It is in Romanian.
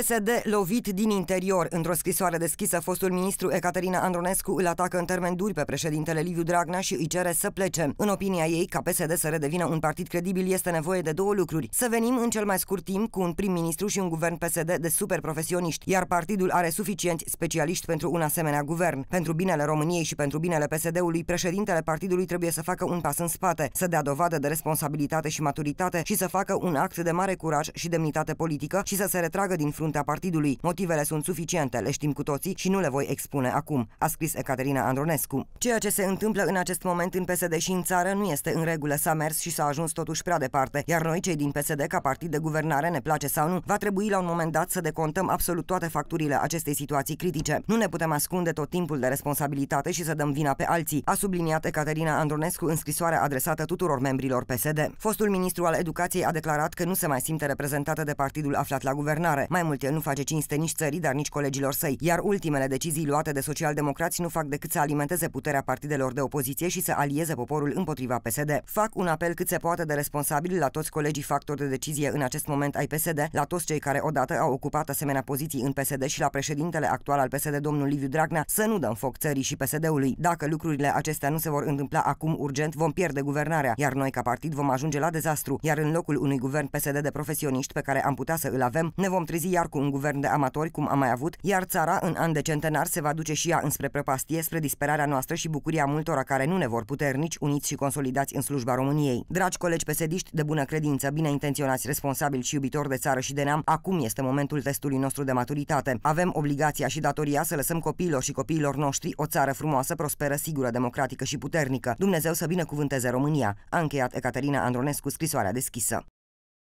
PSD lovit din interior. Într-o scrisoare deschisă, fostul ministru Ecaterina Andronescu îl atacă în termeni duri pe președintele Liviu Dragnea și îi cere să plece. În opinia ei, ca PSD să redevină un partid credibil, este nevoie de două lucruri. Să venim în cel mai scurt timp cu un prim-ministru și un guvern PSD de super-profesioniști, iar partidul are suficienți specialiști pentru un asemenea guvern. Pentru binele României și pentru binele PSD-ului, președintele partidului trebuie să facă un pas în spate, să dea dovadă de responsabilitate și maturitate și să facă un act de mare curaj și demnitate politică și să se retragă din fruntea partidului. Motivele sunt suficiente, le știm cu toții și nu le voi expune acum, a scris Ecaterina Andronescu. Ceea ce se întâmplă în acest moment în PSD și în țară nu este în regulă, s-a mers și s-a ajuns totuși prea departe, iar noi, cei din PSD, ca partid de guvernare, ne place sau nu, va trebui la un moment dat să decontăm absolut toate facturile acestei situații critice. Nu ne putem ascunde tot timpul de responsabilitate și să dăm vina pe alții, a subliniat Ecaterina Andronescu în scrisoarea adresată tuturor membrilor PSD. Fostul ministru al educației a declarat că nu se mai simte reprezentată de partidul aflat la guvernare. Mai mult mult, nu face cinste nici țării, dar nici colegilor săi, iar ultimele decizii luate de socialdemocrați nu fac decât să alimenteze puterea partidelor de opoziție și să alieze poporul împotriva PSD. Fac un apel cât se poate de responsabil la toți colegii factori de decizie în acest moment ai PSD, la toți cei care odată au ocupat asemenea poziții în PSD și la președintele actual al PSD, domnul Liviu Dragnea, să nu dăm foc țării și PSD-ului. Dacă lucrurile acestea nu se vor întâmpla acum urgent, vom pierde guvernarea, iar noi ca partid vom ajunge la dezastru, iar în locul unui guvern PSD de profesioniști pe care am putea să îl avem, ne vom trezi iar iar cu un guvern de amatori, cum am mai avut, iar țara, în an de centenar, se va duce și ea înspre prăpastie, spre disperarea noastră și bucuria multora care nu ne vor puternici, uniți și consolidați în slujba României. Dragi colegi pesediști de bună credință, bine intenționați, responsabili și iubitori de țară și de neam, acum este momentul testului nostru de maturitate. Avem obligația și datoria să lăsăm copiilor și copiilor noștri o țară frumoasă, prosperă, sigură, democratică și puternică. Dumnezeu să binecuvânteze România. A încheiat Ecaterina Andronescu scrisoarea deschisă.